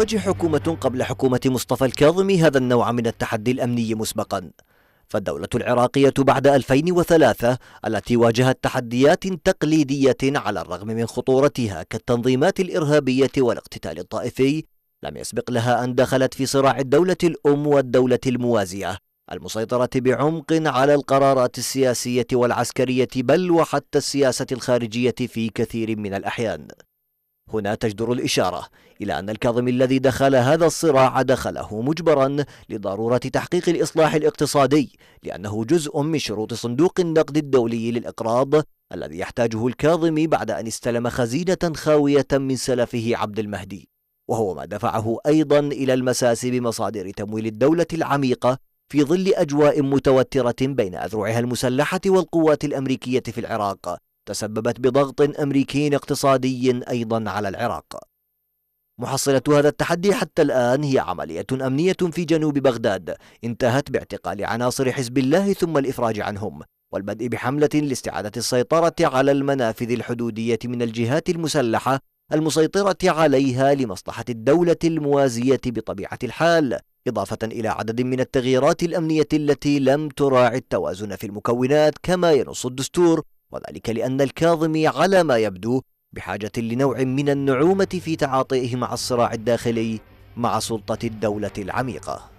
تواجه حكومة قبل حكومة مصطفى الكاظمي هذا النوع من التحدي الأمني مسبقا فالدولة العراقية بعد 2003 التي واجهت تحديات تقليدية على الرغم من خطورتها كالتنظيمات الإرهابية والاقتتال الطائفي لم يسبق لها أن دخلت في صراع الدولة الأم والدولة الموازية المسيطرة بعمق على القرارات السياسية والعسكرية بل وحتى السياسة الخارجية في كثير من الأحيان هنا تجدر الإشارة إلى أن الكاظم الذي دخل هذا الصراع دخله مجبرا لضرورة تحقيق الإصلاح الاقتصادي لأنه جزء من شروط صندوق النقد الدولي للإقراض الذي يحتاجه الكاظم بعد أن استلم خزينة خاوية من سلفه عبد المهدي وهو ما دفعه أيضا إلى المساس بمصادر تمويل الدولة العميقة في ظل أجواء متوترة بين أذرعها المسلحة والقوات الأمريكية في العراق تسببت بضغط أمريكي اقتصادي أيضا على العراق محصلة هذا التحدي حتى الآن هي عملية أمنية في جنوب بغداد انتهت باعتقال عناصر حزب الله ثم الإفراج عنهم والبدء بحملة لاستعادة السيطرة على المنافذ الحدودية من الجهات المسلحة المسيطرة عليها لمصلحة الدولة الموازية بطبيعة الحال إضافة إلى عدد من التغييرات الأمنية التي لم تراعي التوازن في المكونات كما ينص الدستور وذلك لأن الكاظمي على ما يبدو بحاجة لنوع من النعومة في تعاطئه مع الصراع الداخلي مع سلطة الدولة العميقة